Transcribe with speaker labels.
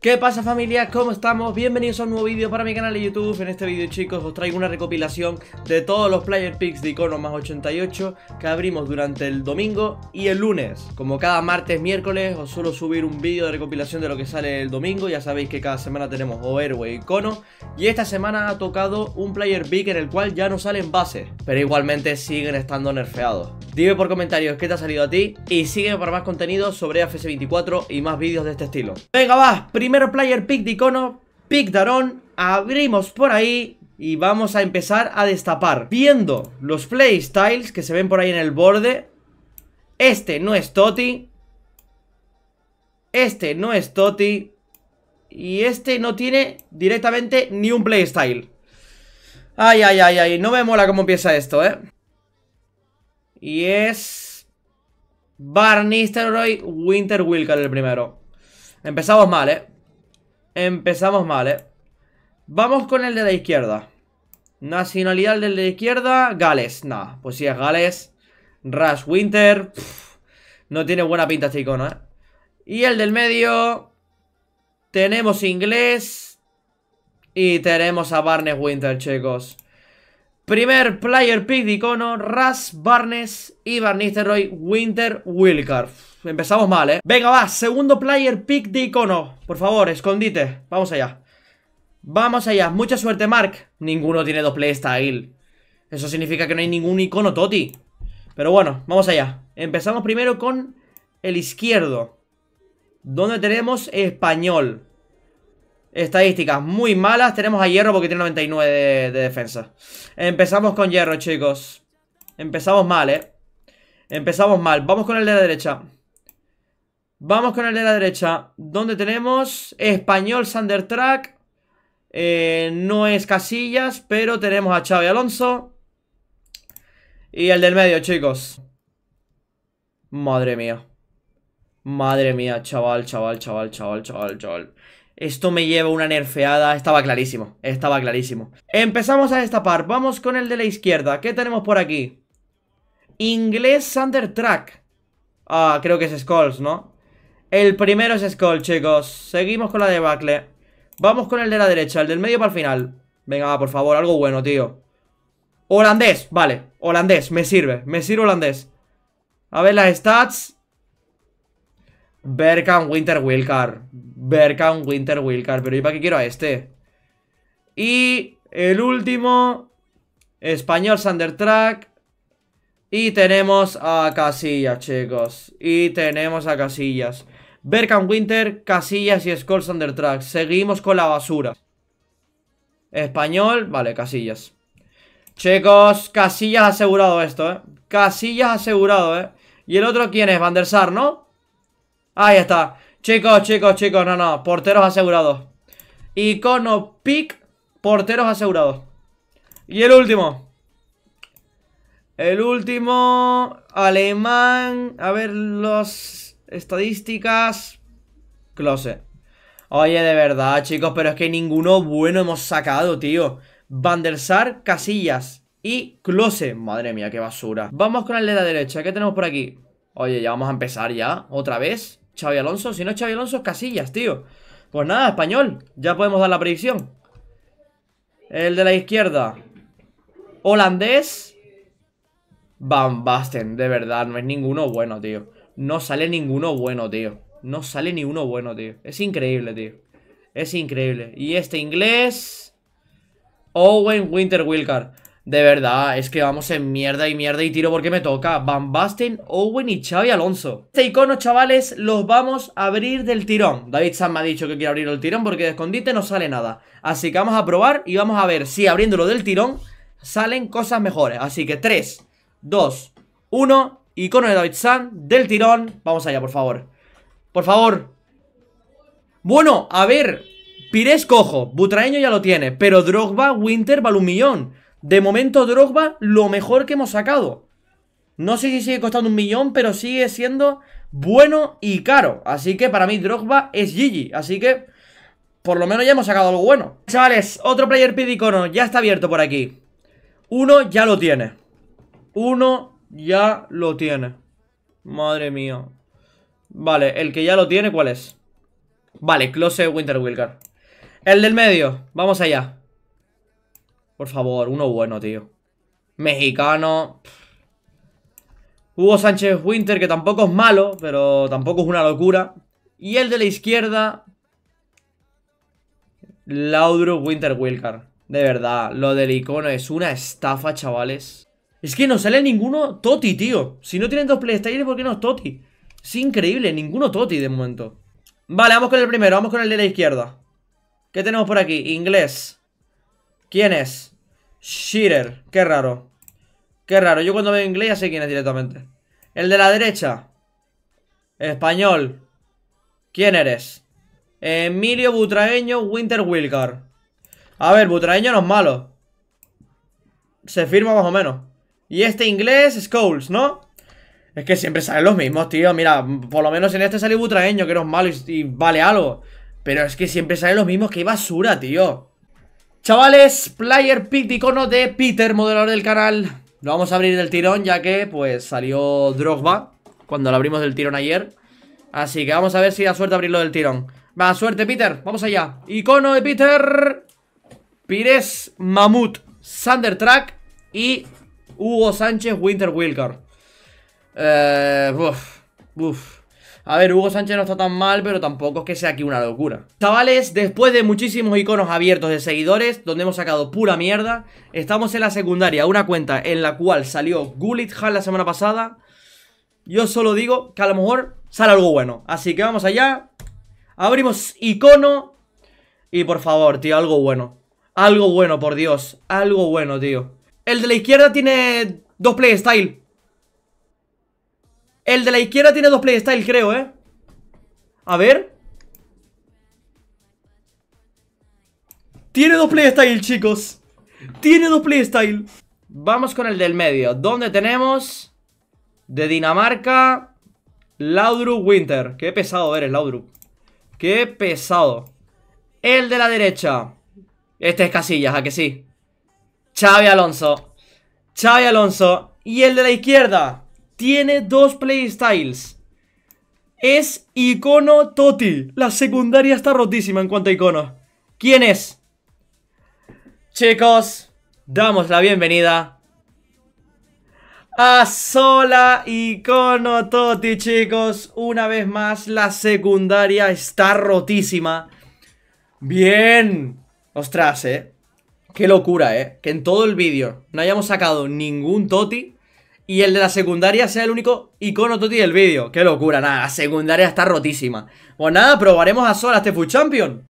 Speaker 1: ¿Qué pasa familia? ¿Cómo estamos? Bienvenidos a un nuevo vídeo para mi canal de YouTube En este vídeo chicos os traigo una recopilación de todos los player picks de Icono más 88 Que abrimos durante el domingo y el lunes Como cada martes, miércoles os suelo subir un vídeo de recopilación de lo que sale el domingo Ya sabéis que cada semana tenemos o héroe Icono Y esta semana ha tocado un player pick en el cual ya no salen bases Pero igualmente siguen estando nerfeados Dime por comentarios qué te ha salido a ti Y sígueme para más contenido sobre fs 24 y más vídeos de este estilo Venga va, primero Primero player pick de icono, pick Darón. Abrimos por ahí y vamos a empezar a destapar. Viendo los playstyles que se ven por ahí en el borde. Este no es Toti. Este no es Toti. Y este no tiene directamente ni un playstyle. Ay, ay, ay, ay. No me mola cómo empieza esto, ¿eh? Y es... Roy Winter Wilker el primero. Empezamos mal, ¿eh? Empezamos mal, ¿eh? Vamos con el de la izquierda. Nacionalidad del de la izquierda, Gales. Nah, pues si es Gales, Rush Winter. no tiene buena pinta este icono, ¿eh? Y el del medio, tenemos inglés y tenemos a Barnes Winter, chicos. Primer player pick de icono, Ras Barnes y Barnisteroy Winter Wilcar empezamos mal, ¿eh? Venga, va, segundo player pick de icono. Por favor, escondite. Vamos allá. Vamos allá. Mucha suerte, Mark. Ninguno tiene dos style Eso significa que no hay ningún icono Toti. Pero bueno, vamos allá. Empezamos primero con el izquierdo. Donde tenemos español. Estadísticas muy malas. Tenemos a Hierro porque tiene 99 de defensa. Empezamos con Hierro, chicos. Empezamos mal, ¿eh? Empezamos mal. Vamos con el de la derecha. Vamos con el de la derecha, donde tenemos Español Sandertrack. Eh, no es Casillas, pero tenemos a Xavi Alonso. Y el del medio, chicos. Madre mía. Madre mía, chaval, chaval, chaval, chaval, chaval, chaval. Esto me lleva una nerfeada. Estaba clarísimo, estaba clarísimo. Empezamos a destapar. Vamos con el de la izquierda. ¿Qué tenemos por aquí? Inglés Track Ah, creo que es Skulls, ¿no? El primero es Skull, chicos Seguimos con la debacle Vamos con el de la derecha, el del medio para el final Venga, va, por favor, algo bueno, tío Holandés, vale Holandés, me sirve, me sirve holandés A ver las stats Berkan Winter Wilcar Berkan Winter Pero ¿y para qué quiero a este? Y el último Español Sander Y tenemos a Casillas, chicos Y tenemos a Casillas Berkan Winter, Casillas y Skulls Under Seguimos con la basura. Español, vale, Casillas. Chicos, Casillas asegurado esto, ¿eh? Casillas asegurado, ¿eh? ¿Y el otro quién es? Van der Sar, ¿no? Ahí está. Chicos, chicos, chicos, no, no. Porteros asegurados. Icono pick, porteros asegurados. Y el último. El último. Alemán. A ver, los Estadísticas. Close. Oye, de verdad, chicos, pero es que ninguno bueno hemos sacado, tío. Van der Sar, Casillas y Close. Madre mía, qué basura. Vamos con el de la derecha. ¿Qué tenemos por aquí? Oye, ya vamos a empezar ya. ¿Otra vez? Xavi Alonso. Si no es Xavi Alonso, Casillas, tío. Pues nada, español. Ya podemos dar la predicción. El de la izquierda. Holandés. Van Basten. De verdad, no es ninguno bueno, tío. No sale ninguno bueno, tío. No sale ni uno bueno, tío. Es increíble, tío. Es increíble. Y este inglés... Owen Winter Wilcar. De verdad, es que vamos en mierda y mierda y tiro porque me toca. Van Basten, Owen y Xavi Alonso. Este icono, chavales, los vamos a abrir del tirón. David Sam me ha dicho que quiere abrir el tirón porque de escondite no sale nada. Así que vamos a probar y vamos a ver si abriéndolo del tirón salen cosas mejores. Así que 3, 2, 1... Icono de David del tirón. Vamos allá, por favor. Por favor. Bueno, a ver. Pires cojo, Butraeño ya lo tiene. Pero Drogba, Winter, vale un millón De momento Drogba, lo mejor que hemos sacado. No sé si sigue costando un millón, pero sigue siendo bueno y caro. Así que para mí Drogba es Gigi. Así que por lo menos ya hemos sacado algo bueno. Chavales, otro player pide icono. Ya está abierto por aquí. Uno ya lo tiene. Uno ya lo tiene. Madre mía. Vale, el que ya lo tiene, ¿cuál es? Vale, Close Winter Wilker. El del medio, vamos allá. Por favor, uno bueno, tío. Mexicano. Hugo Sánchez Winter, que tampoco es malo, pero tampoco es una locura. Y el de la izquierda... Laudrup Winter Wilcar. De verdad, lo del icono es una estafa, chavales. Es que no sale ninguno Toti, tío. Si no tienen dos playstyles, ¿por qué no es Toti? Es increíble, ninguno Toti de momento. Vale, vamos con el primero, vamos con el de la izquierda. ¿Qué tenemos por aquí? Inglés. ¿Quién es? Shearer. Qué raro. Qué raro, yo cuando veo inglés ya sé quién es directamente. El de la derecha. Español. ¿Quién eres? Emilio Butraeño, Winter Wilcar. A ver, Butraeño no es malo. Se firma más o menos. Y este inglés, Skulls, ¿no? Es que siempre salen los mismos, tío. Mira, por lo menos en este salió Butraeño, que no es malo y, vale algo. Pero es que siempre salen los mismos. ¡Qué basura, tío! Chavales, player pick icono de Peter, modelador del canal. Lo vamos a abrir del tirón, ya que, pues, salió Drogba cuando lo abrimos del tirón ayer. Así que vamos a ver si da suerte abrirlo del tirón. Va, suerte, Peter. Vamos allá. Icono de Peter. Pires Mamut Sundertrack y Hugo Sánchez, Winter Wilker eh, A ver, Hugo Sánchez no está tan mal, pero tampoco es que sea aquí una locura. Chavales, después de muchísimos iconos abiertos de seguidores, donde hemos sacado pura mierda, estamos en la secundaria, una cuenta en la cual salió Gullit Han la semana pasada. Yo solo digo que a lo mejor sale algo bueno. Así que vamos allá. Abrimos icono. Y por favor, tío, algo bueno. Algo bueno, por Dios. Algo bueno, tío. El de la izquierda tiene dos playstyle. El de la izquierda tiene dos playstyle, creo, ¿eh? A ver. Tiene dos playstyle, chicos. Tiene dos playstyle. Vamos con el del medio. ¿Dónde tenemos? De Dinamarca. Laudru Winter. Qué pesado eres, Laudrup. Qué pesado. El de la derecha. Este es Casillas, ¿a que sí? Xavi Alonso. Xavi Alonso. Y el de la izquierda. Tiene dos playstyles. Es icono Toti. La secundaria está rotísima en cuanto a icono. ¿Quién es? Chicos, damos la bienvenida a Sola Icono Toti, chicos. Una vez más, la secundaria está rotísima. Bien. Ostras, eh. Qué locura, ¿eh? Que en todo el vídeo no hayamos sacado ningún Toti y el de la secundaria sea el único icono Toti del vídeo. Qué locura, nada, la secundaria está rotísima. Pues nada, probaremos a solas este Full Champion.